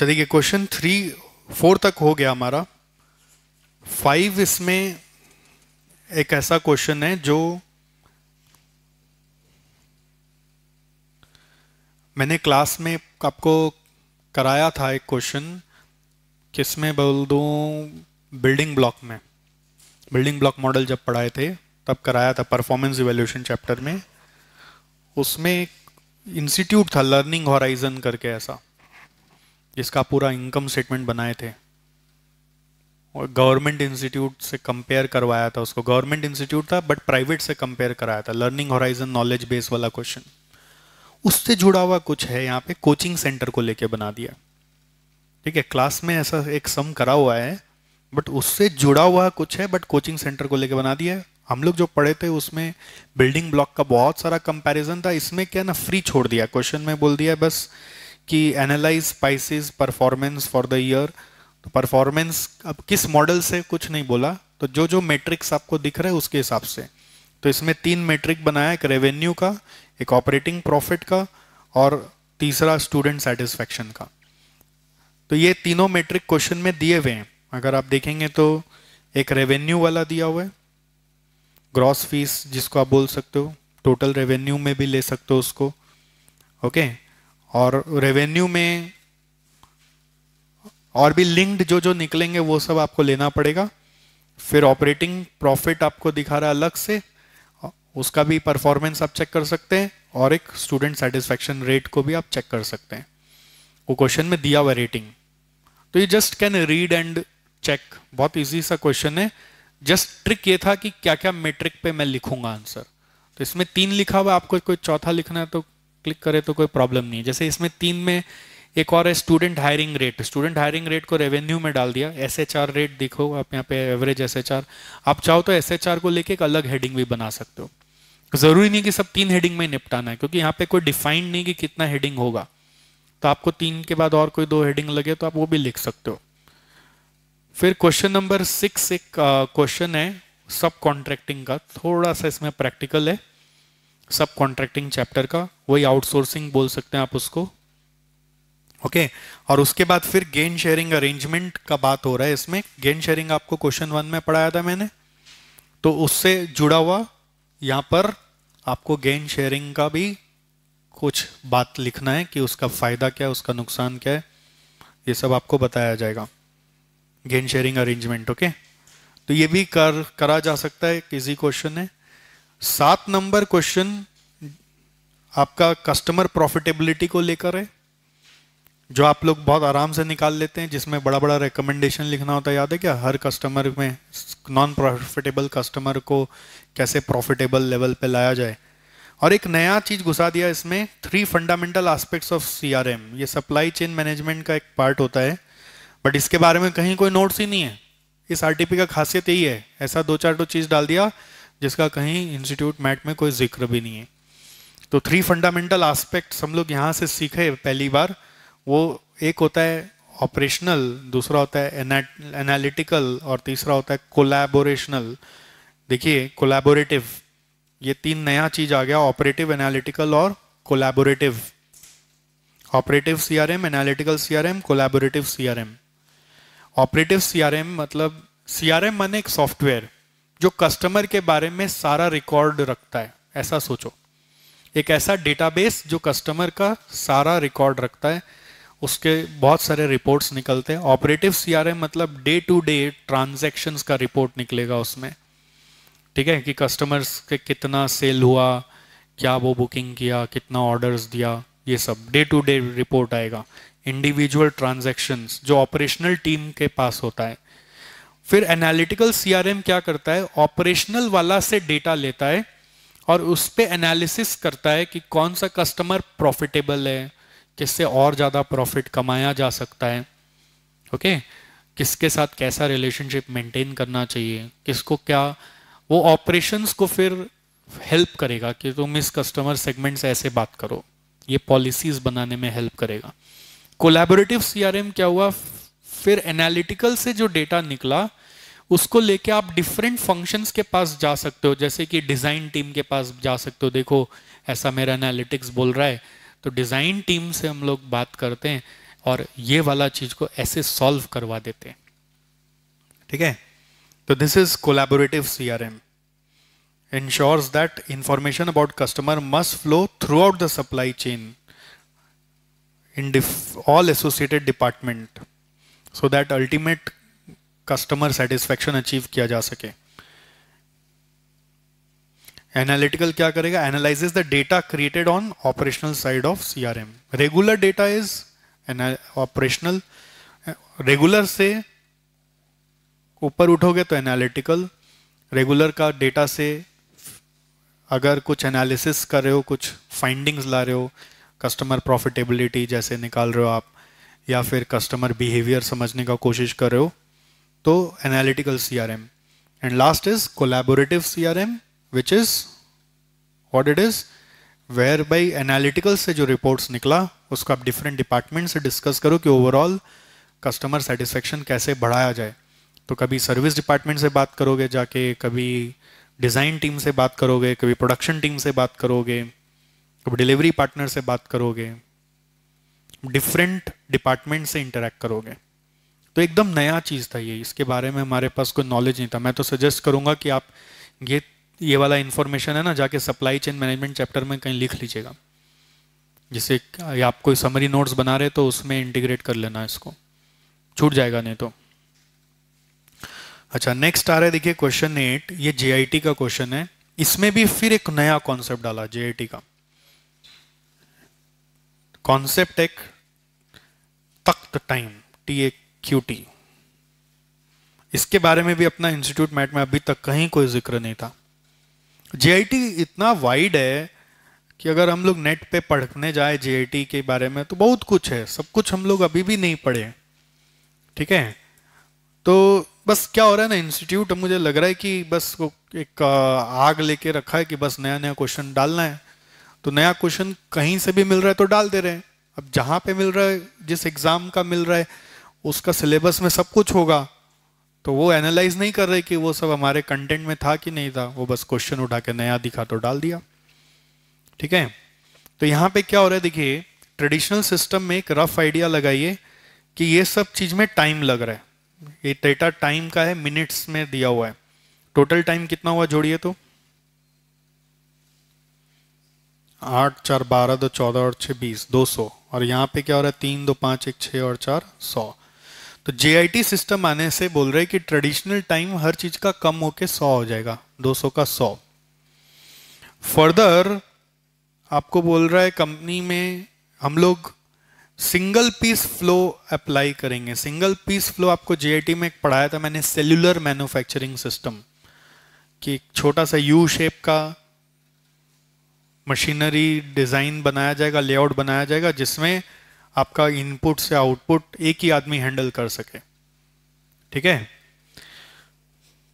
अच्छा देखिए question three four तक हो गया हमारा फाइव इसमें एक ऐसा क्वेश्चन है जो मैंने क्लास में आपको कराया था एक क्वेश्चन किसमें बोल दूँ बिल्डिंग ब्लॉक में बिल्डिंग ब्लॉक मॉडल जब पढ़ाए थे तब कराया था परफॉर्मेंस इवेल्यूशन चैप्टर में उसमें इंस्टीट्यूट था लर्निंग हॉराइजन करके ऐसा जिसका पूरा इनकम स्टेटमेंट बनाए थे और गवर्नमेंट इंस्टीट्यूट से कंपेयर करवाया था उसको गवर्नमेंट इंस्टीट्यूट था बट प्राइवेट से कंपेयर कराया था लर्निंग होराइजन नॉलेज बेस वाला क्वेश्चन उससे जुड़ा हुआ कुछ है यहाँ पे कोचिंग सेंटर को लेके बना दिया ठीक है क्लास में ऐसा एक सम करा हुआ है बट उससे जुड़ा हुआ कुछ है बट कोचिंग सेंटर को लेके बना दिया हम लोग जो पढ़े थे उसमें बिल्डिंग ब्लॉक का बहुत सारा कंपैरिजन था इसमें क्या ना फ्री छोड़ दिया क्वेश्चन में बोल दिया बस कि analyse spices performance for the year तो परफॉर्मेंस अब किस मॉडल से कुछ नहीं बोला तो जो जो मेट्रिक्स आपको दिख रहा है उसके हिसाब से तो इसमें तीन मेट्रिक बनाया एक रेवेन्यू का एक ऑपरेटिंग प्रॉफिट का और तीसरा स्टूडेंट सेटिस्फेक्शन का तो ये तीनों मेट्रिक क्वेश्चन में दिए हुए हैं अगर आप देखेंगे तो एक रेवेन्यू वाला दिया हुआ है ग्रॉस फीस जिसको आप बोल सकते हो टोटल रेवेन्यू में भी ले सकते हो उसको ओके okay? और रेवेन्यू में और भी लिंक्ड जो जो निकलेंगे वो सब आपको लेना पड़ेगा फिर ऑपरेटिंग प्रॉफिट आपको दिखा रहा है अलग से उसका भी परफॉर्मेंस आप चेक कर सकते हैं और एक स्टूडेंट सेटिस्फेक्शन रेट को भी आप चेक कर सकते हैं वो क्वेश्चन में दिया हुआ रेटिंग तो ये just can read and check बहुत इजी सा क्वेश्चन है जस्ट ट्रिक ये था कि क्या क्या मेट्रिक पे मैं लिखूंगा आंसर तो इसमें तीन लिखा हुआ आपको कोई चौथा लिखना है तो क्लिक करें तो कोई प्रॉब्लम नहीं है जैसे इसमें तीन में एक और है student hiring rate student hiring rate को रेवेन्यू में डाल दिया एस एच आर रेट देखो आप यहाँ पे एवरेज एस एच आर आप चाहो तो एस एच आर को लेके एक अलग हेडिंग भी बना सकते हो ज़रूरी नहीं कि सब तीन हेडिंग में निपटाना है क्योंकि यहाँ पे कोई डिफाइंड नहीं कि कितना हेडिंग होगा तो आपको तीन के बाद और कोई दो हेडिंग लगे तो आप वो भी लिख सकते हो फिर क्वेश्चन नंबर सिक्स एक क्वेश्चन है सब कॉन्ट्रैक्टिंग का थोड़ा सा इसमें प्रैक्टिकल है सब कॉन्ट्रैक्टिंग चैप्टर का वही आउटसोर्सिंग बोल सकते हैं आप उसको ओके okay. और उसके बाद फिर गेन शेयरिंग अरेंजमेंट का बात हो रहा है इसमें गेन शेयरिंग आपको क्वेश्चन वन में पढ़ाया था मैंने तो उससे जुड़ा हुआ यहाँ पर आपको गेन शेयरिंग का भी कुछ बात लिखना है कि उसका फायदा क्या है उसका नुकसान क्या है ये सब आपको बताया जाएगा गेन शेयरिंग अरेंजमेंट ओके तो ये भी कर करा जा सकता है किसी क्वेश्चन है सात नंबर क्वेश्चन आपका कस्टमर प्रॉफिटेबिलिटी को लेकर है जो आप लोग बहुत आराम से निकाल लेते हैं जिसमें बड़ा बड़ा रिकमेंडेशन लिखना होता है याद है क्या हर कस्टमर में नॉन प्रॉफिटेबल कस्टमर को कैसे प्रॉफिटेबल लेवल पे लाया जाए और एक नया चीज़ घुसा दिया इसमें three fundamental aspects of CRM ये सप्लाई चेन मैनेजमेंट का एक पार्ट होता है बट इसके बारे में कहीं कोई नोट्स ही नहीं है इस आर का खासियत यही है ऐसा दो चार दो तो चीज़ डाल दिया जिसका कहीं इंस्टीट्यूट मैट में कोई जिक्र भी नहीं है तो थ्री फंडामेंटल आस्पेक्ट्स हम लोग यहाँ से सीखे पहली बार वो एक होता है ऑपरेशनल दूसरा होता है एनालिटिकल और तीसरा होता है कोलैबोरेशनल देखिए कोलैबोरेटिव ये तीन नया चीज आ गया ऑपरेटिव एनालिटिकल और collaborative operative CRM analytical CRM collaborative CRM operative CRM मतलब सीआरएम माने एक सॉफ्टवेयर जो कस्टमर के बारे में सारा रिकॉर्ड रखता है ऐसा सोचो एक ऐसा डेटाबेस जो कस्टमर का सारा रिकॉर्ड रखता है उसके बहुत सारे रिपोर्ट्स निकलते हैं ऑपरेटिव सीआरएम मतलब डे टू डे ट्रांजेक्शन का रिपोर्ट निकलेगा उसमें ठीक है कि कस्टमर्स के कितना सेल हुआ क्या वो बुकिंग किया कितना ऑर्डर्स दिया ये सब डे टू डे रिपोर्ट आएगा इंडिविजुअल ट्रांजैक्शंस जो ऑपरेशनल टीम के पास होता है फिर एनालिटिकल सीआरएम क्या करता है ऑपरेशनल वाला से डेटा लेता है और उस पर एनालिसिस करता है कि कौन सा कस्टमर प्रॉफिटेबल है किससे और ज़्यादा प्रॉफिट कमाया जा सकता है ओके किसके साथ कैसा रिलेशनशिप मेंटेन करना चाहिए किसको क्या वो ऑपरेशंस को फिर हेल्प करेगा कि तुम इस कस्टमर सेगमेंट से ऐसे बात करो ये पॉलिसीज बनाने में हेल्प करेगा कोलैबोरेटिव सीआरएम क्या हुआ फिर एनालिटिकल से जो डेटा निकला उसको लेके आप डिफरेंट फंक्शंस के पास जा सकते हो जैसे कि डिज़ाइन टीम के पास जा सकते हो देखो ऐसा मेरा एनालिटिक्स बोल रहा है तो डिज़ाइन टीम से हम लोग बात करते हैं और ये वाला चीज़ को ऐसे सॉल्व करवा देते हैं ठीक है तो this is collaborative C R M information about customer must flow throughout the supply chain in in all associated department so that ultimate customer satisfaction achieve किया जा सके एनालिटिकल क्या करेगा analyses the data created on operational side of CRM regular data is operational regular से ऊपर उठोगे तो analytical regular का data से अगर कुछ एनालिसिस कर रहे हो कुछ फाइंडिंग्स ला रहे हो कस्टमर प्रॉफिटेबिलिटी जैसे निकाल रहे हो आप या फिर कस्टमर बिहेवियर समझने का कोशिश कर रहे हो तो analytical C R M and last is collaborative C R M which is what it is whereby analytical से जो रिपोर्ट्स निकला उसको आप डिफरेंट डिपार्टमेंट से डिस्कस करो कि ओवरऑल कस्टमर सेटिस्फेक्शन कैसे बढ़ाया जाए तो कभी सर्विस डिपार्टमेंट से बात करोगे जाके कभी डिजाइन टीम से बात करोगे कभी प्रोडक्शन टीम से बात करोगे कभी डिलीवरी पार्टनर से बात करोगे डिफरेंट डिपार्टमेंट से इंटरेक्ट करोगे तो एकदम नया चीज़ था ये इसके बारे में हमारे पास कोई नॉलेज नहीं था मैं तो सजेस्ट करूंगा कि आप ये ये वाला इन्फॉर्मेशन है ना जाके सप्लाई चेन मैनेजमेंट चैप्टर में कहीं लिख लीजिएगा जिसे आप कोई समरी नोट्स बना रहे तो उसमें इंटीग्रेट कर लेना इसको छूट जाएगा नहीं तो अच्छा नेक्स्ट आ रहा है देखिए क्वेश्चन एट ये जे का क्वेश्चन है इसमें भी फिर एक नया कॉन्सेप्ट डाला जेआईटी का कॉन्सेप्ट एक तख्त टाइम टी एक क्यूटी इसके बारे में भी अपना इंस्टीट्यूट मैट में अभी तक कहीं कोई जिक्र नहीं था जेआईटी इतना वाइड है कि अगर हम लोग नेट पे पढ़ने जाए जेआईटी के बारे में तो बहुत कुछ है सब कुछ हम लोग अभी भी नहीं पढ़े ठीक है तो बस क्या हो रहा है ना इंस्टीट्यूट मुझे लग रहा है कि बस वो एक आग लेके रखा है कि बस नया नया क्वेश्चन डालना है तो नया क्वेश्चन कहीं से भी मिल रहा है तो डाल दे रहे हैं अब जहां पे मिल रहा है जिस एग्ज़ाम का मिल रहा है उसका सिलेबस में सब कुछ होगा तो वो एनालाइज नहीं कर रहे कि वो सब हमारे कंटेंट में था कि नहीं था वो बस क्वेश्चन उठा के नया दिखा तो डाल दिया ठीक है तो यहाँ पे क्या हो रहा है देखिए ट्रेडिशनल सिस्टम में एक रफ आइडिया लगाइए कि ये सब चीज में टाइम लग रहा है ये डेटा टाइम का है मिनट्स में दिया हुआ है टोटल टाइम कितना हुआ जोड़िए तो आठ चार बारह दो चौदह और छह बीस दो सौ और यहाँ पे क्या हो रहा है तीन दो पांच एक छ और चार सौ तो जे सिस्टम आने से बोल रहे कि ट्रेडिशनल टाइम हर चीज का कम होके 100 हो जाएगा 200 का 100 फर्दर आपको बोल रहा है कंपनी में हम लोग सिंगल पीस फ्लो अप्लाई करेंगे सिंगल पीस फ्लो आपको जे में पढ़ाया था मैंने सेल्युलर मैन्युफैक्चरिंग सिस्टम कि एक छोटा सा यू शेप का मशीनरी डिज़ाइन बनाया जाएगा लेआउट बनाया जाएगा जिसमें आपका इनपुट से आउटपुट एक ही आदमी हैंडल कर सके ठीक है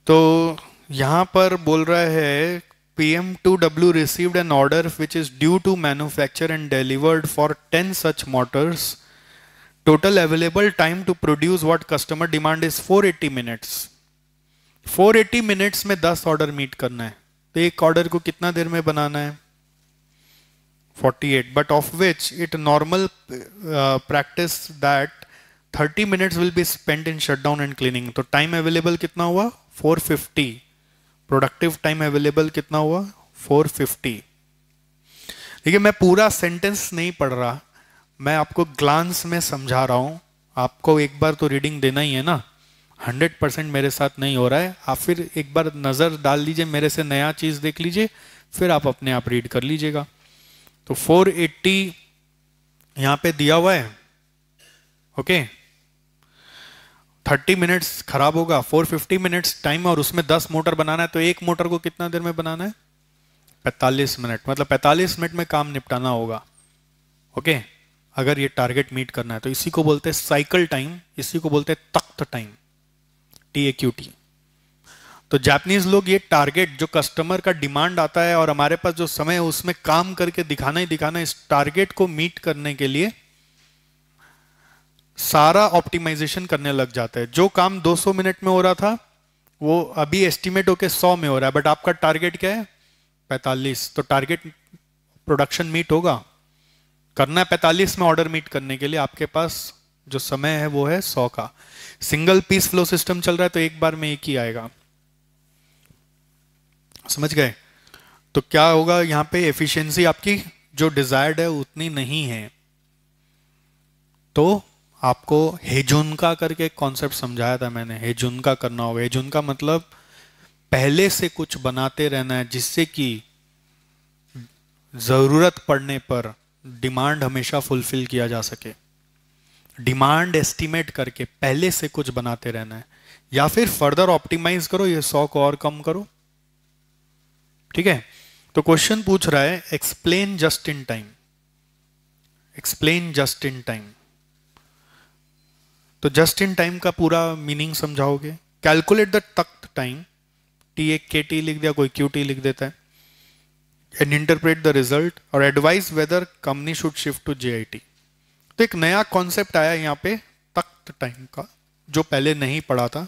तो यहां पर बोल रहा है PM two W received an order which is due to manufacture and delivered for ten such motors total available time to produce what customer demand is 480 minutes 480 minutes में 10 ऑर्डर मीट करना है तो एक ऑर्डर को कितना देर में बनाना है 48 but of which it normal uh, practice that 30 minutes will be spent in shutdown and cleaning तो time available कितना हुआ 450 productive time available कितना हुआ 450 देखिए मैं पूरा सेंटेंस नहीं पढ़ रहा मैं आपको ग्लांस में समझा रहा हूँ आपको एक बार तो रीडिंग देना ही है ना 100 परसेंट मेरे साथ नहीं हो रहा है आप फिर एक बार नज़र डाल लीजिए मेरे से नया चीज़ देख लीजिए फिर आप अपने आप रीड कर लीजिएगा तो 480 यहां पर दिया हुआ है ओके okay? 30 मिनट्स खराब होगा 450 मिनट्स टाइम और उसमें 10 मोटर बनाना है तो एक मोटर को कितना देर में बनाना है 45 मिनट मतलब 45 मिनट में काम निपटाना होगा ओके okay? अगर ये टारगेट मीट करना है तो इसी को बोलते हैं साइकिल टाइम इसी को बोलते हैं takt time T A Q T तो जापानीज लोग ये टारगेट जो कस्टमर का डिमांड आता है और हमारे पास जो समय है उसमें काम करके दिखाना ही दिखाना इस टारगेट को मीट करने के लिए सारा ऑप्टिमाइजेशन करने लग जाता है जो काम 200 मिनट में हो रहा था वो अभी एस्टिमेट होके 100 में हो रहा है बट आपका टारगेट क्या है 45 तो टारगेट प्रोडक्शन मीट होगा करना है पैतालीस में ऑर्डर मीट करने के लिए आपके पास जो समय है वो है सौ का सिंगल पीस फ्लो सिस्टम चल रहा है तो एक बार में एक ही आएगा समझ गए तो क्या होगा यहां पे एफिशिएंसी आपकी जो डिजायर्ड है उतनी नहीं है तो आपको हेजुनका करके एक कॉन्सेप्ट समझाया था मैंने हेजुनका करना होगा हेजुनका मतलब पहले से कुछ बनाते रहना है जिससे कि ज़रूरत पड़ने पर डिमांड हमेशा फुलफिल किया जा सके डिमांड एस्टिमेट करके पहले से कुछ बनाते रहना है या फिर फर्दर ऑप्टिमाइज करो ये सौ को और कम करो ठीक है तो क्वेश्चन पूछ रहा है explain just in time explain just in time तो जस्ट इन टाइम का पूरा मीनिंग समझाओगे calculate the takt time T A K T लिख दिया कोई क्यू टी लिख देता है एंड इंटरप्रेट द रिजल्ट और advice whether company should shift to J I T तो एक नया कॉन्सेप्ट आया यहाँ पे तख्त टाइम का जो पहले नहीं पढ़ा था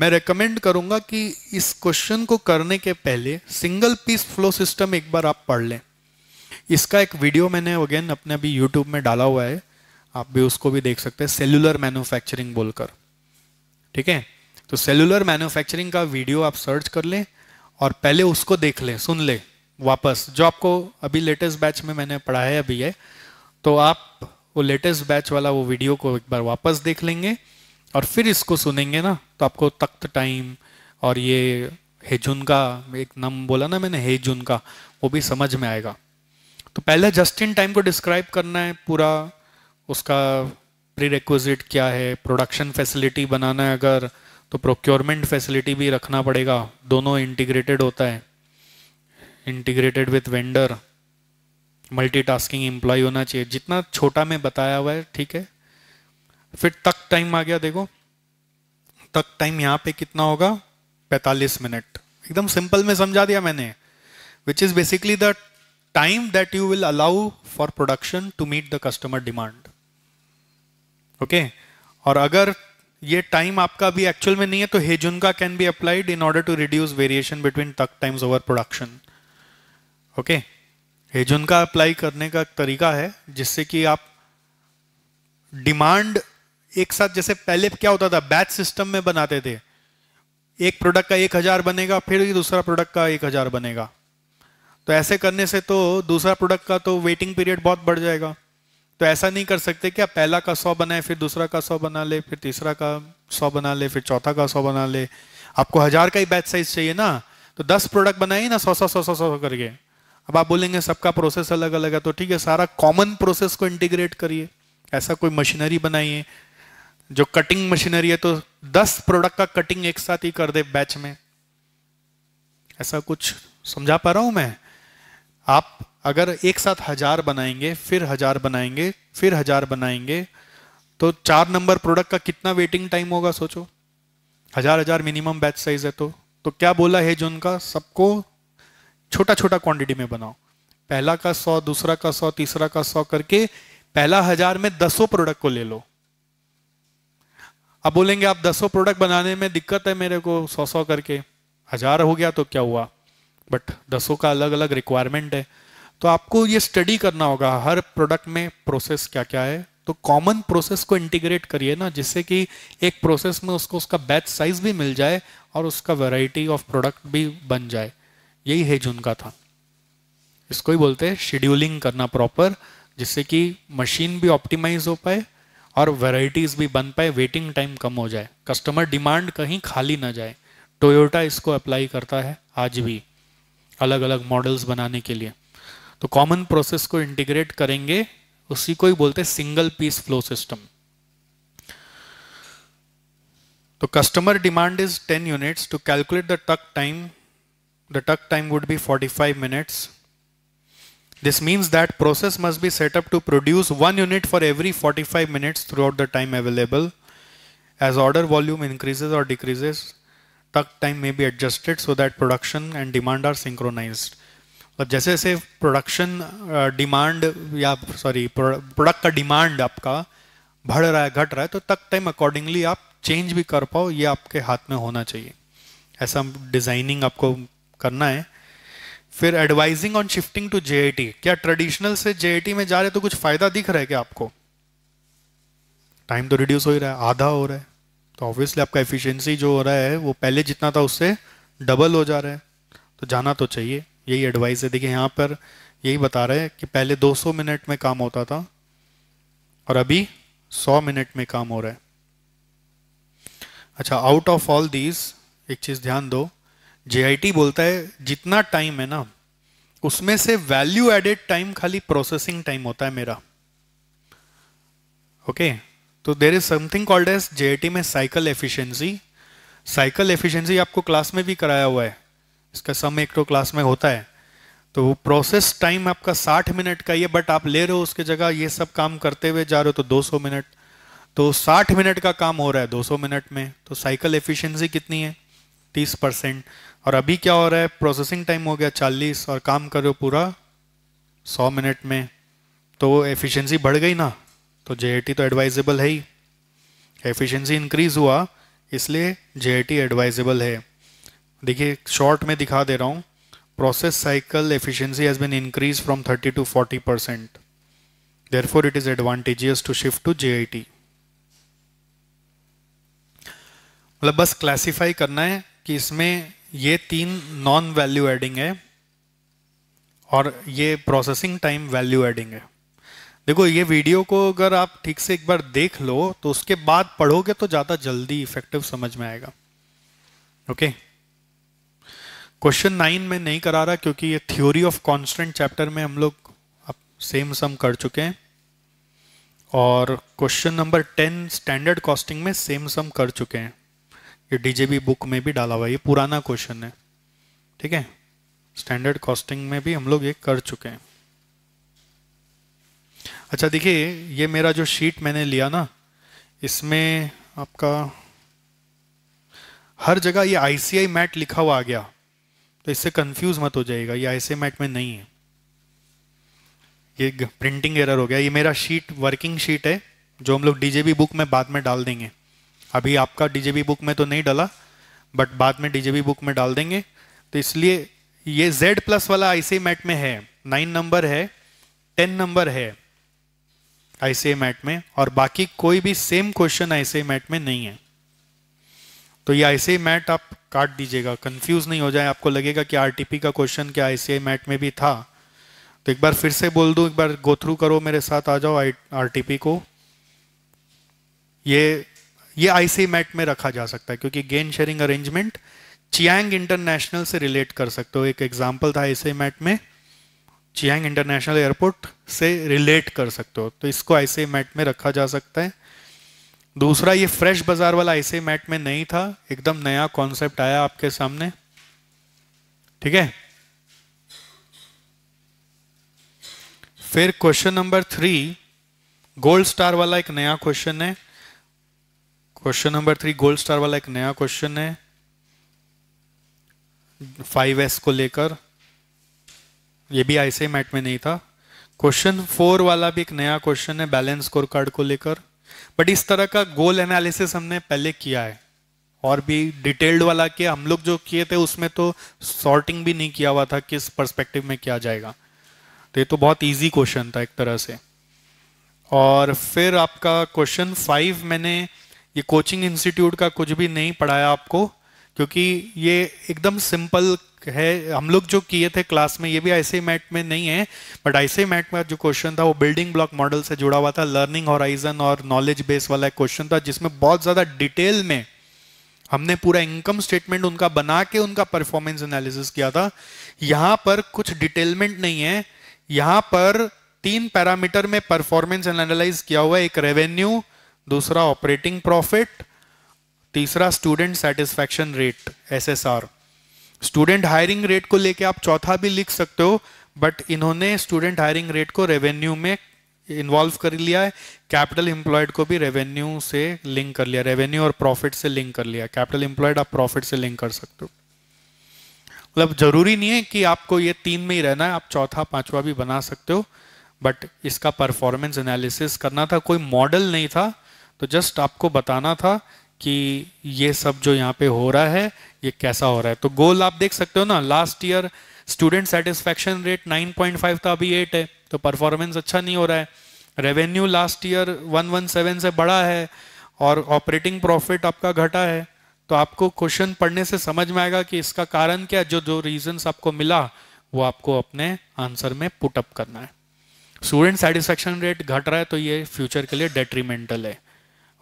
मैं रेकमेंड करूंगा कि इस क्वेश्चन को करने के पहले सिंगल पीस फ्लो सिस्टम एक बार आप पढ़ लें इसका एक वीडियो मैंने अगेन अपने अभी यूट्यूब में डाला हुआ है आप भी उसको भी देख सकते हैं सेलुलर मैन्युफैक्चरिंग बोलकर ठीक है तो सेलुलर मैन्युफैक्चरिंग का वीडियो आप सर्च कर लें और पहले उसको देख लें सुन लें वापस जो आपको अभी लेटेस्ट बैच में मैंने पढ़ा है अभी है तो आप वो लेटेस्ट बैच वाला वो वीडियो को एक बार वापस देख लेंगे और फिर इसको सुनेंगे ना तो आपको तख्त टाइम और ये हेजुन का एक नाम बोला ना मैंने हेजुन का वो भी समझ में आएगा तो पहले जस्ट इन टाइम को डिस्क्राइब करना है पूरा उसका प्री क्या है प्रोडक्शन फैसिलिटी बनाना है अगर तो प्रोक्योरमेंट फैसिलिटी भी रखना पड़ेगा दोनों इंटीग्रेटेड होता है integrated with vendor multitasking employ होना चाहिए जितना छोटा में बताया हुआ है ठीक है फिर तक टाइम आ गया देखो तक टाइम यहां पे कितना होगा 45 मिनट एकदम सिंपल में समझा दिया मैंने which is basically the time that you will allow for production to meet the customer demand okay और अगर ये टाइम आपका अभी एक्चुअल में नहीं है तो heijunka can be applied in order to reduce variation between takt times over production okay heijunka apply करने का तरीका है जिससे कि आप डिमांड एक साथ जैसे पहले क्या होता था बैच सिस्टम में बनाते थे एक प्रोडक्ट का एक हजार बनेगा फिर दूसरा प्रोडक्ट का एक हजार बनेगा तो ऐसे करने से तो दूसरा प्रोडक्ट का तो वेटिंग पीरियड बहुत बढ़ जाएगा तो ऐसा नहीं कर सकते क्या पहला का सौ बनाए फिर दूसरा का सौ बना ले फिर तीसरा का सौ बना ले फिर चौथा का सौ बना ले आपको हजार का ही बैच साइज चाहिए ना तो दस प्रोडक्ट बनाइए ना सौ सौ सौ सौ सौ करके अब आप बोलेंगे सबका प्रोसेस अलग अलग है तो ठीक है सारा कॉमन प्रोसेस को इंटीग्रेट करिए ऐसा कोई मशीनरी बनाइए जो कटिंग मशीनरी है तो दस प्रोडक्ट का कटिंग एक साथ ही कर दे बैच में ऐसा कुछ समझा पा रहा हूं मैं आप अगर एक साथ हजार बनाएंगे फिर हजार बनाएंगे फिर हजार बनाएंगे तो चार नंबर प्रोडक्ट का कितना वेटिंग टाइम होगा सोचो हजार हजार मिनिमम बैच साइज है तो तो क्या बोला है जो उनका सबको छोटा छोटा क्वांटिटी में बनाओ पहला का सौ दूसरा का सौ तीसरा का सौ करके पहला हजार में दसों प्रोडक्ट को ले लो अब बोलेंगे आप दसों प्रोडक्ट बनाने में दिक्कत है मेरे को सौ सौ करके हजार हो गया तो क्या हुआ बट दसों का अलग अलग रिक्वायरमेंट है तो आपको ये स्टडी करना होगा हर प्रोडक्ट में प्रोसेस क्या क्या है तो कॉमन प्रोसेस को इंटीग्रेट करिए ना जिससे कि एक प्रोसेस में उसको उसका बैच साइज भी मिल जाए और उसका वैरायटी ऑफ प्रोडक्ट भी बन जाए यही हेज उनका था इसको ही बोलते हैं शेड्यूलिंग करना प्रॉपर जिससे कि मशीन भी ऑप्टिमाइज हो पाए और वैरायटीज भी बन पाए वेटिंग टाइम कम हो जाए कस्टमर डिमांड कहीं खाली ना जाए टोयोटा इसको अप्लाई करता है आज भी अलग अलग मॉडल्स बनाने के लिए तो कॉमन प्रोसेस को इंटीग्रेट करेंगे उसी को ही बोलते हैं सिंगल पीस फ्लो सिस्टम तो customer demand is 10 units to calculate the takt time the takt time would be 45 minutes This means that process must be set up to produce one unit for every 45 minutes throughout the time available. As order volume increases or decreases, tuck time may be adjusted so that production and demand are synchronized. मतलब जैसे जैसे production demand या sorry product का demand आपका बढ़ रहा है घट रहा है तो तक टाइम अकॉर्डिंगली आप चेंज भी कर पाओ ये आपके हाथ में होना चाहिए ऐसा डिज़ाइनिंग आपको करना है फिर advising on shifting to JIT क्या ट्रेडिशनल से जेआईटी में जा रहे तो कुछ फायदा दिख रहा है क्या आपको टाइम तो रिड्यूस हो ही रहा है आधा हो रहा है तो ऑब्वियसली आपका एफिशिएंसी जो हो रहा है वो पहले जितना था उससे डबल हो जा रहा है तो जाना तो चाहिए यही एडवाइस है देखिए यहाँ पर यही बता रहे हैं कि पहले 200 मिनट में काम होता था और अभी 100 मिनट में काम हो रहा है अच्छा आउट ऑफ ऑल दीज एक चीज़ ध्यान दो जेआईटी बोलता है जितना टाइम है ना उसमें से वैल्यू एडेड टाइम खाली प्रोसेसिंग टाइम होता है मेरा ओके तो there is something called as JIT में साइकिल एफिशिएंसी साइकिल एफिशिएंसी आपको क्लास में भी कराया हुआ है इसका सम एक तो क्लास में होता है तो वो प्रोसेस टाइम आपका 60 मिनट का ही है बट आप ले रहे हो उसके जगह ये सब काम करते हुए जा रहे हो तो 200 मिनट तो 60 मिनट का काम हो रहा है 200 मिनट में तो साइकिल एफिशिएंसी कितनी है 30 परसेंट और अभी क्या हो रहा है प्रोसेसिंग टाइम हो गया 40 और काम करो पूरा 100 मिनट में तो एफिशिएंसी बढ़ गई ना तो जे तो एडवाइजेबल है ही एफिशिएंसी इंक्रीज हुआ इसलिए जे एडवाइजेबल है देखिए शॉर्ट में दिखा दे रहा हूँ process cycle efficiency has been increased from 30 to 40 percent. Therefore, it is advantageous to shift to J मतलब बस क्लासीफाई करना है कि इसमें ये तीन नॉन वैल्यू एडिंग है और ये प्रोसेसिंग टाइम वैल्यू एडिंग है देखो ये वीडियो को अगर आप ठीक से एक बार देख लो तो उसके बाद पढ़ोगे तो ज़्यादा जल्दी इफेक्टिव समझ में आएगा ओके क्वेश्चन नाइन में नहीं करा रहा क्योंकि ये थ्योरी ऑफ कांस्टेंट चैप्टर में हम लोग अब सेम सम कर चुके हैं और question number ten standard costing में सेम सम कर चुके हैं ये डीजेबी बुक में भी डाला हुआ है ये पुराना क्वेश्चन है ठीक है स्टैंडर्ड कॉस्टिंग में भी हम लोग ये कर चुके हैं अच्छा देखिए ये मेरा जो शीट मैंने लिया ना इसमें आपका हर जगह ये आईसीआई मैट लिखा हुआ आ गया तो इससे कंफ्यूज मत हो जाएगा ये आईसीआई मैट में नहीं है ये प्रिंटिंग एरर हो गया ये मेरा शीट वर्किंग शीट है जो हम लोग डीजेबी बुक में बाद में डाल देंगे अभी आपका डीजेबी बुक में तो नहीं डाला बट बाद में डीजेबी बुक में डाल देंगे तो इसलिए ये Z प्लस वाला आईसी मैट में है नाइन नंबर है टेन नंबर है आईसी मैट में और बाकी कोई भी सेम क्वेश्चन आईसी मैट में नहीं है तो ये आईसी मैट आप काट दीजिएगा कंफ्यूज नहीं हो जाए आपको लगेगा कि आरटीपी का क्वेश्चन क्या आईसीआई मैट में भी था तो एक बार फिर से बोल दू एक बार गो थ्रू करो मेरे साथ आ जाओ आर को ये ये आईसी मैट में रखा जा सकता है क्योंकि gain sharing arrangement Chiang international से रिलेट कर सकते हो एक एग्जाम्पल था आईसी मैट में चियांग इंटरनेशनल एयरपोर्ट से रिलेट कर सकते हो तो इसको आईसी मैट में रखा जा सकता है दूसरा ये फ्रेश बाजार वाला आईसी मैट में नहीं था एकदम नया कॉन्सेप्ट आया आपके सामने ठीक है फिर question number three gold star वाला एक नया क्वेश्चन है question number three gold star वाला एक नया क्वेश्चन है फाइव एस को लेकर ये भी ऐसे ही मैट में नहीं था क्वेश्चन फोर वाला भी एक नया क्वेश्चन है बैलेंस स्कोर कार्ड को लेकर बट इस तरह का गोल एनालिसिस हमने पहले किया है और भी डिटेल्ड वाला किया हम लोग जो किए थे उसमें तो सॉर्टिंग भी नहीं किया हुआ था किस परस्पेक्टिव में किया जाएगा तो ये तो बहुत ईजी क्वेश्चन था एक तरह से और फिर आपका क्वेश्चन फाइव मैंने ये कोचिंग इंस्टीट्यूट का कुछ भी नहीं पढ़ाया आपको क्योंकि ये एकदम सिंपल है हम लोग जो किए थे क्लास में ये भी ऐसे मैट में नहीं है बट ऐसे मैट में जो क्वेश्चन था वो बिल्डिंग ब्लॉक मॉडल से जुड़ा हुआ था लर्निंग हॉराइजन और नॉलेज बेस वाला क्वेश्चन था जिसमें बहुत ज़्यादा डिटेल में हमने पूरा इनकम स्टेटमेंट उनका बना के उनका परफॉर्मेंस एनालिसिस किया था यहां पर कुछ डिटेलमेंट नहीं है यहां पर तीन पैरामीटर में परफॉर्मेंस एनालिस किया हुआ एक रेवेन्यू दूसरा ऑपरेटिंग प्रॉफिट तीसरा student satisfaction rate SSR student hiring rate को लेके आप चौथा भी लिख सकते हो बट इन्होंने स्टूडेंट हायरिंग रेट को रेवेन्यू में इन्वॉल्व कर लिया है कैपिटल इंप्लॉयड को भी रेवेन्यू से लिंक कर लिया रेवेन्यू और प्रॉफिट से लिंक कर लिया कैपिटल इंप्लॉयड आप प्रॉफिट से लिंक कर सकते हो मतलब जरूरी नहीं है कि आपको ये तीन में ही रहना है आप चौथा पांचवा भी बना सकते हो बट इसका परफॉर्मेंस एनालिसिस करना था कोई मॉडल नहीं था तो जस्ट आपको बताना था कि ये सब जो यहाँ पे हो रहा है ये कैसा हो रहा है तो गोल आप देख सकते हो ना last year student satisfaction rate 9.5 था अभी 8 है तो परफॉर्मेंस अच्छा नहीं हो रहा है रेवेन्यू लास्ट ईयर 117 से बढ़ा है और ऑपरेटिंग प्रॉफिट आपका घटा है तो आपको क्वेश्चन पढ़ने से समझ में आएगा कि इसका कारण क्या जो जो रीजन आपको मिला वो आपको अपने आंसर में पुटअप करना है स्टूडेंट सेटिस्फेक्शन रेट घट रहा है तो ये फ्यूचर के लिए डेट्रीमेंटल है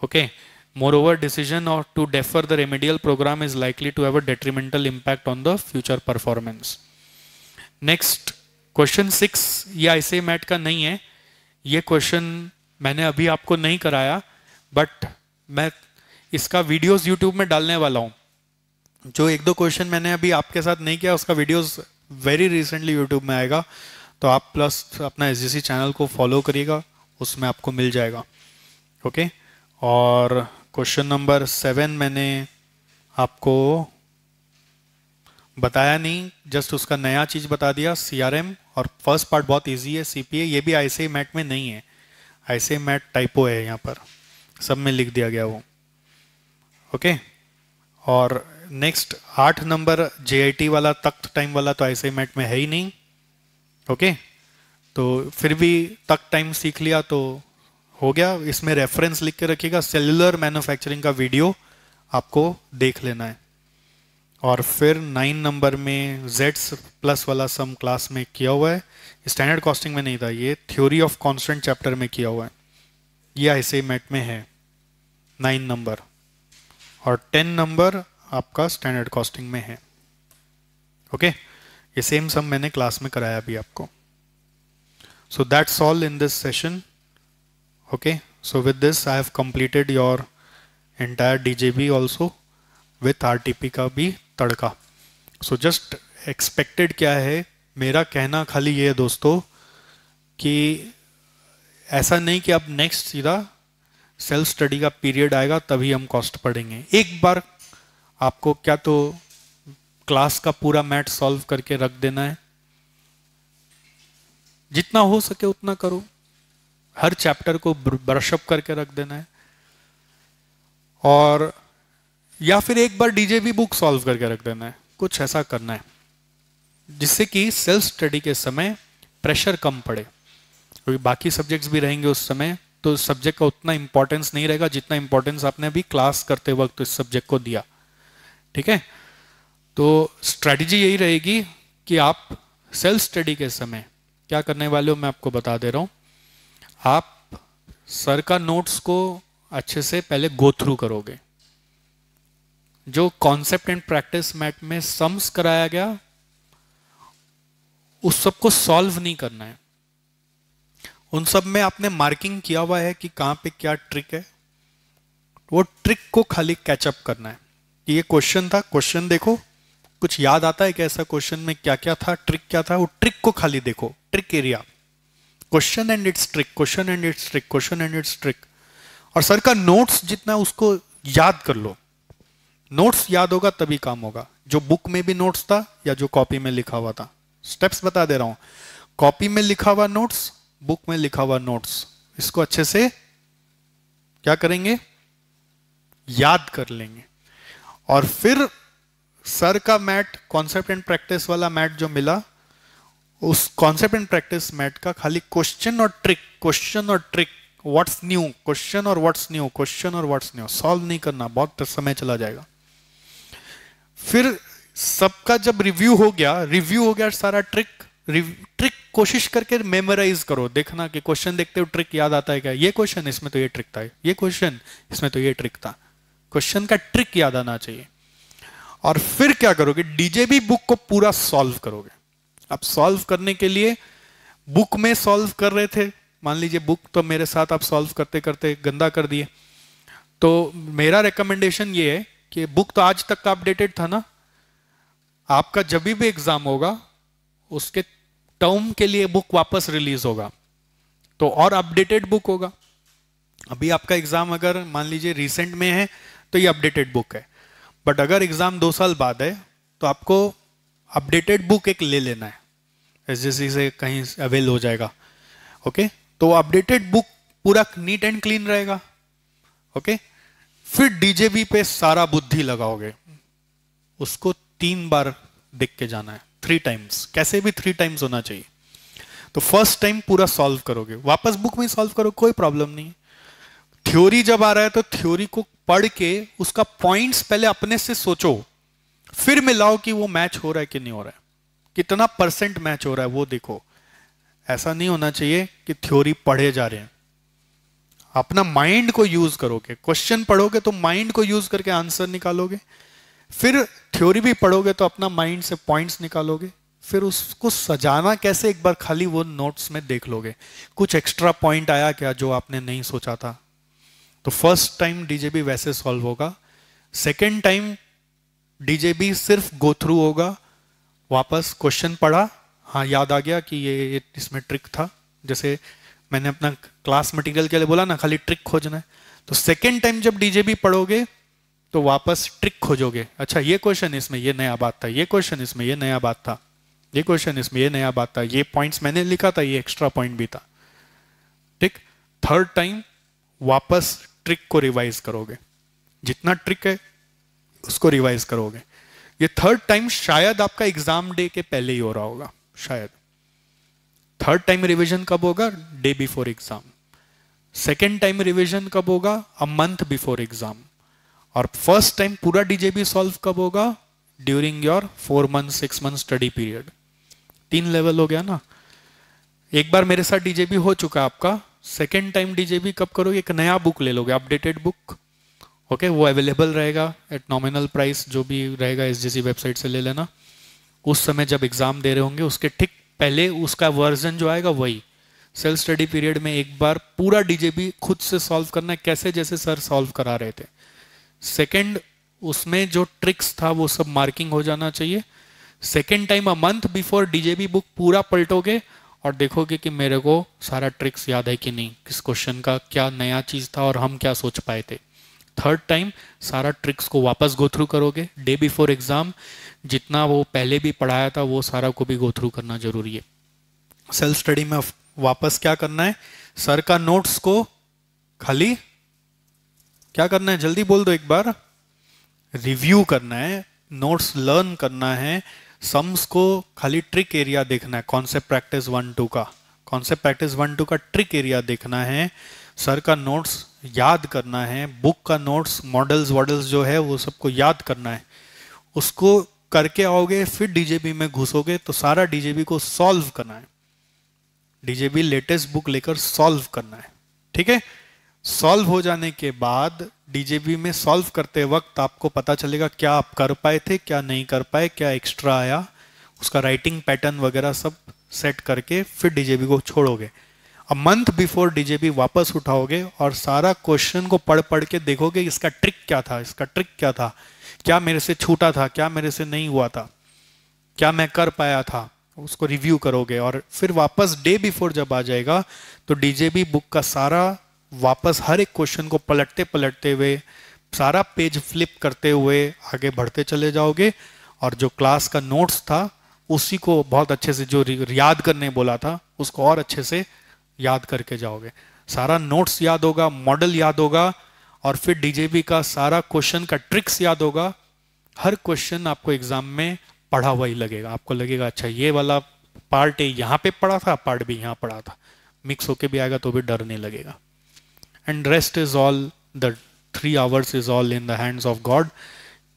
Okay. Moreover, decision or to defer the remedial program is likely to have a detrimental impact on the future performance. Next, question six ये आई मैट का नहीं है ये क्वेश्चन मैंने अभी आपको नहीं कराया बट मैं इसका वीडियोस यूट्यूब में डालने वाला हूँ जो एक दो क्वेश्चन मैंने अभी आपके साथ नहीं किया उसका वीडियोस वेरी रिसेंटली यूट्यूब में आएगा तो आप प्लस अपना एस चैनल को फॉलो करिएगा उसमें आपको मिल जाएगा ओके okay? और क्वेश्चन नंबर सेवन मैंने आपको बताया नहीं जस्ट उसका नया चीज़ बता दिया सीआरएम और फर्स्ट पार्ट बहुत इजी है सीपीए ये भी आई मैट में नहीं है आई मैट टाइपो है यहाँ पर सब में लिख दिया गया वो ओके और नेक्स्ट आठ नंबर जे वाला तख्त टाइम वाला तो आई मैट में है ही नहीं ओके तो फिर भी तख्त टाइम सीख लिया तो हो गया इसमें रेफरेंस लिख के रखिएगा सेलुलर मैन्युफैक्चरिंग का वीडियो आपको देख लेना है और फिर नाइन नंबर में जेड्स प्लस वाला सम क्लास में किया हुआ है स्टैंडर्ड कॉस्टिंग में नहीं था ये थ्योरी ऑफ कॉन्स्टेंट चैप्टर में किया हुआ है यह ऐसे मैट में है नाइन नंबर और टेन नंबर आपका स्टैंडर्ड कॉस्टिंग में है ओके ये सेम सम मैंने क्लास में कराया अभी आपको so that's all in this session okay so with this I have completed your entire DJB also with RTP का भी तड़का so just expected क्या है मेरा कहना खाली ये है दोस्तों ki ऐसा नहीं कि अब नेक्स्ट सीधा सेल्फ स्टडी का पीरियड आएगा तभी हम कॉस्ट पढ़ेंगे एक बार आपको क्या तो क्लास का पूरा मैट सॉल्व करके रख देना है जितना हो सके उतना करो हर चैप्टर को ब्रशअप करके रख देना है और या फिर एक बार भी बुक सॉल्व करके रख देना है कुछ ऐसा करना है जिससे कि सेल्फ स्टडी के समय प्रेशर कम पड़े क्योंकि बाकी सब्जेक्ट्स भी रहेंगे उस समय तो सब्जेक्ट का उतना इंपॉर्टेंस नहीं रहेगा जितना इंपॉर्टेंस आपने अभी क्लास करते वक्त इस सब्जेक्ट को दिया ठीक है तो स्ट्रेटेजी यही रहेगी कि आप सेल्फ स्टडी के समय क्या करने वाले हो मैं आपको बता दे रहा हूं आप सर का नोट्स को अच्छे से पहले गो थ्रू करोगे जो कॉन्सेप्ट एंड प्रैक्टिस मैट में सम्स कराया गया उस सब को सॉल्व नहीं करना है उन सब में आपने मार्किंग किया हुआ है कि कहां पे क्या ट्रिक है वो ट्रिक को खाली कैचअप करना है कि ये क्वेश्चन था क्वेश्चन देखो कुछ याद आता है कि ऐसा क्वेश्चन में क्या क्या था ट्रिक क्या था वो ट्रिक को खाली देखो trick area question and it's trick question and it's trick question and it's trick और सर का नोट्स जितना उसको याद कर लो नोट्स याद होगा तभी काम होगा जो बुक में भी नोट्स था या जो कॉपी में लिखा हुआ था स्टेप्स बता दे रहा हूं कॉपी में लिखा हुआ नोट्स बुक में लिखा हुआ नोट्स इसको अच्छे से क्या करेंगे याद कर लेंगे और फिर सर का मैट कॉन्सेप्ट एंड प्रैक्टिस वाला मैट जो मिला उस कॉन्सेप्ट एंड प्रैक्टिस मैट का खाली क्वेश्चन और ट्रिक क्वेश्चन और ट्रिक व्हाट्स न्यू क्वेश्चन और व्हाट्स न्यू क्वेश्चन और व्हाट्स न्यू सॉल्व नहीं करना बहुत समय चला जाएगा फिर सबका जब रिव्यू हो गया रिव्यू हो गया सारा ट्रिक ट्रिक कोशिश करके मेमोराइज करो देखना कि क्वेश्चन देखते हो ट्रिक याद आता है क्या ये क्वेश्चन इसमें तो ये ट्रिक था ये क्वेश्चन इसमें तो ये ट्रिक था क्वेश्चन का ट्रिक याद आना चाहिए और फिर क्या करोगे डीजेबी बुक को पूरा सॉल्व करोगे अब सॉल्व करने के लिए बुक में सॉल्व कर रहे थे मान लीजिए बुक तो मेरे साथ आप सॉल्व करते करते गंदा कर दिए तो मेरा रिकमेंडेशन ये है कि बुक तो आज तक का अपडेटेड था ना आपका जब भी एग्जाम होगा उसके टर्म के लिए बुक वापस रिलीज होगा तो और अपडेटेड बुक होगा अभी आपका एग्जाम अगर मान लीजिए रिसेंट में है तो ये अपडेटेड बुक है बट अगर एग्जाम दो साल बाद है तो आपको अपडेटेड बुक एक ले लेना है एस से कहीं अवेल हो जाएगा ओके तो अपडेटेड बुक पूरा नीट एंड क्लीन रहेगा ओके फिर डीजेबी पे सारा बुद्धि लगाओगे उसको तीन बार देख के जाना है थ्री टाइम्स कैसे भी थ्री टाइम्स होना चाहिए तो फर्स्ट टाइम पूरा सॉल्व करोगे वापस बुक में सॉल्व करो कोई प्रॉब्लम नहीं थ्योरी जब आ रहा है तो थ्योरी को पढ़ के उसका पॉइंट्स पहले अपने से सोचो फिर मिलाओ कि वो मैच हो रहा है कि नहीं हो रहा है कितना परसेंट मैच हो रहा है वो देखो ऐसा नहीं होना चाहिए कि थ्योरी पढ़े जा रहे हैं अपना माइंड को यूज करोगे क्वेश्चन पढ़ोगे तो माइंड को यूज करके आंसर निकालोगे फिर थ्योरी भी पढ़ोगे तो अपना माइंड से पॉइंट्स निकालोगे फिर उसको सजाना कैसे एक बार खाली वो नोट्स में देख लोगे कुछ एक्स्ट्रा पॉइंट आया क्या जो आपने नहीं सोचा था तो फर्स्ट टाइम डीजेबी वैसे सॉल्व होगा सेकेंड टाइम डीजेबी सिर्फ गो थ्रू होगा वापस क्वेश्चन पढ़ा हाँ याद आ गया कि ये इसमें ट्रिक था जैसे मैंने अपना क्लास मटेरियल के लिए बोला ना खाली ट्रिक खोजना है तो सेकेंड टाइम जब डीजेबी पढ़ोगे तो वापस ट्रिक खोजोगे अच्छा ये क्वेश्चन इसमें ये नया बात था ये क्वेश्चन इसमें ये नया बात था ये क्वेश्चन इसमें ये नया बात था ये पॉइंट्स मैंने लिखा था ये एक्स्ट्रा पॉइंट भी था ठीक थर्ड टाइम वापस ट्रिक को रिवाइज करोगे जितना ट्रिक है उसको रिवाइज करोगे ये थर्ड टाइम शायद आपका एग्जाम डे के पहले ही हो रहा होगा शायद थर्ड टाइम रिवीजन कब होगा day before exam second time revision कब होगा अ मंथ बिफोर एग्जाम और फर्स्ट टाइम पूरा डीजेबी सॉल्व कब होगा during your four month six month study period तीन लेवल हो गया ना एक बार मेरे साथ डीजेबी हो चुका आपका सेकेंड टाइम डीजेबी कब करोगे एक नया बुक ले लोगे अपडेटेड बुक ओके okay, वो अवेलेबल रहेगा एट नॉमिनल प्राइस जो भी रहेगा एस वेबसाइट से ले लेना उस समय जब एग्ज़ाम दे रहे होंगे उसके ठीक पहले उसका वर्जन जो आएगा वही सेल्फ स्टडी पीरियड में एक बार पूरा डीजेबी खुद से सॉल्व करना है कैसे जैसे सर सॉल्व करा रहे थे सेकंड उसमें जो ट्रिक्स था वो सब मार्किंग हो जाना चाहिए second time a month before DJB book पूरा पलटोगे और देखोगे कि मेरे को सारा ट्रिक्स याद है कि नहीं किस क्वेश्चन का क्या नया चीज़ था और हम क्या सोच पाए थे थर्ड टाइम सारा ट्रिक्स को वापस गो थ्रू करोगे डे बिफोर एग्ज़ाम जितना वो पहले भी पढ़ाया था वो सारा को भी गो थ्रू करना ज़रूरी है सेल्फ स्टडी में वापस क्या करना है सर का नोट्स को खाली क्या करना है जल्दी बोल दो एक बार रिव्यू करना है नोट्स लर्न करना है सम्स को खाली ट्रिक एरिया देखना है कॉन्सेप्ट प्रैक्टिस वन टू का कॉन्सेप्ट प्रैक्टिस वन टू का ट्रिक एरिया देखना है सर का नोट्स याद करना है बुक का नोट्स मॉडल्स वॉडल्स जो है वो सबको याद करना है उसको करके आओगे फिर डीजेबी में घुसोगे तो सारा डीजेबी को सॉल्व करना है डीजेबी लेटेस्ट बुक लेकर सॉल्व करना है ठीक है सॉल्व हो जाने के बाद डीजेबी में सॉल्व करते वक्त आपको पता चलेगा क्या आप कर पाए थे क्या नहीं कर पाए क्या एक्स्ट्रा आया उसका राइटिंग पैटर्न वगैरह सब सेट करके फिर डीजेबी को छोड़ोगे अ मंथ बिफोर डीजेपी वापस उठाओगे और सारा क्वेश्चन को पढ़ पढ़ के देखोगे इसका ट्रिक क्या था इसका ट्रिक क्या था क्या मेरे से छूटा था क्या मेरे से नहीं हुआ था क्या मैं कर पाया था उसको रिव्यू करोगे और फिर वापस डे बिफोर जब आ जाएगा तो डीजेपी बुक का सारा वापस हर एक क्वेश्चन को पलटते पलटते हुए सारा पेज फ्लिप करते हुए आगे बढ़ते चले जाओगे और जो क्लास का नोट्स था उसी को बहुत अच्छे से जो याद करने बोला था उसको और अच्छे से याद करके जाओगे सारा नोट्स याद होगा मॉडल याद होगा और फिर डीजेबी का सारा क्वेश्चन का ट्रिक्स याद होगा हर क्वेश्चन आपको एग्जाम में पढ़ा हुआ ही लगेगा आपको लगेगा अच्छा ये वाला पार्ट यहाँ पे पढ़ा था पार्ट भी यहाँ पढ़ा था मिक्स होके भी आएगा तो भी डर नहीं लगेगा and rest is all the three hours is all in the hands of God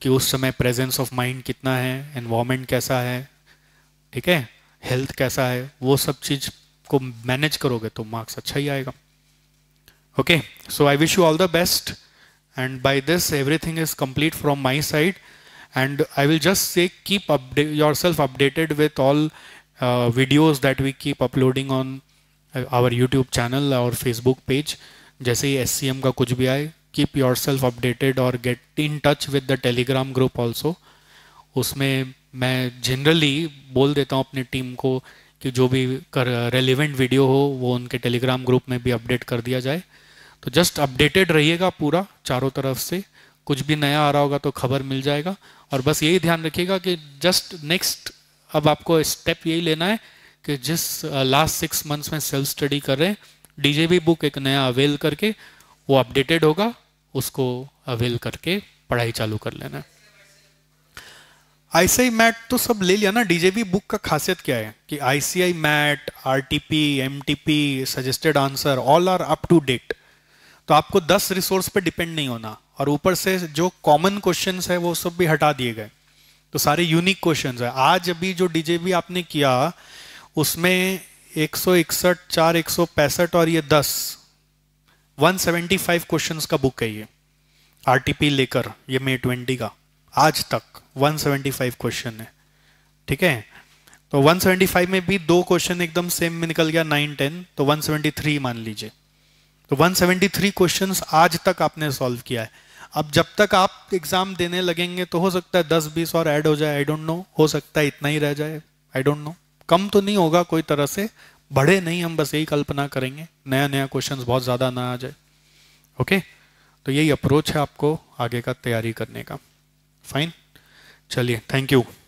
कि उस समय प्रेजेंस ऑफ माइंड कितना है एनवायरमेंट कैसा है ठीक है हेल्थ कैसा है वो सब चीज़ को मैनेज करोगे तो मार्क्स अच्छा ही आएगा okay so I wish you all the best and by this everything is complete from my side and I will just say keep update yourself updated with all videos that we keep uploading on our YouTube channel और Facebook page जैसे ही एस का कुछ भी आए keep yourself updated और get in touch with the Telegram group also उसमें मैं जनरली बोल देता हूँ अपनी टीम को कि जो भी कर रेलिवेंट वीडियो हो वो उनके टेलीग्राम ग्रुप में भी अपडेट कर दिया जाए तो जस्ट अपडेटेड रहिएगा पूरा चारों तरफ से कुछ भी नया आ रहा होगा तो खबर मिल जाएगा और बस यही ध्यान रखिएगा कि जस्ट नेक्स्ट अब आपको स्टेप यही लेना है कि जिस लास्ट सिक्स मंथ्स में सेल्फ स्टडी कर रहे हैं डीजेबी बुक एक नया अवेल करके वो अपडेटेड होगा उसको अवेल करके पढ़ाई चालू कर लेना है आईसीआई मैट तो सब ले लिया ना डीजेबी बुक का खासियत क्या है कि ICAI mat T MTP suggested answer all are up to date तो आपको 10 रिसोर्स पे डिपेंड नहीं होना और ऊपर से जो कॉमन क्वेश्चंस है वो सब भी हटा दिए गए तो सारे यूनिक क्वेश्चंस है आज अभी जो डीजेबी आपने किया उसमें एक सौ इकसठ चार एक सौ पैंसठ और ये दस वन सेवेंटी फाइव क्वेश्चन का बुक है ये आर लेकर ये मे ट्वेंटी का आज तक 175 क्वेश्चन है ठीक है तो 175 में भी दो क्वेश्चन एकदम सेम में निकल गया 9 10 तो 173 मान लीजिए तो 173 क्वेश्चंस आज तक आपने सॉल्व किया है अब जब तक आप एग्जाम देने लगेंगे तो हो सकता है 10 20 और ऐड हो जाए आई डोंट नो हो सकता है इतना ही रह जाए आई डोंट नो कम तो नहीं होगा कोई तरह से बढ़े नहीं हम बस यही कल्पना करेंगे नया नया क्वेश्चंस बहुत ज़्यादा ना आ जाए ओके तो यही अप्रोच है आपको आगे का तैयारी करने का फाइन चलिए थैंक यू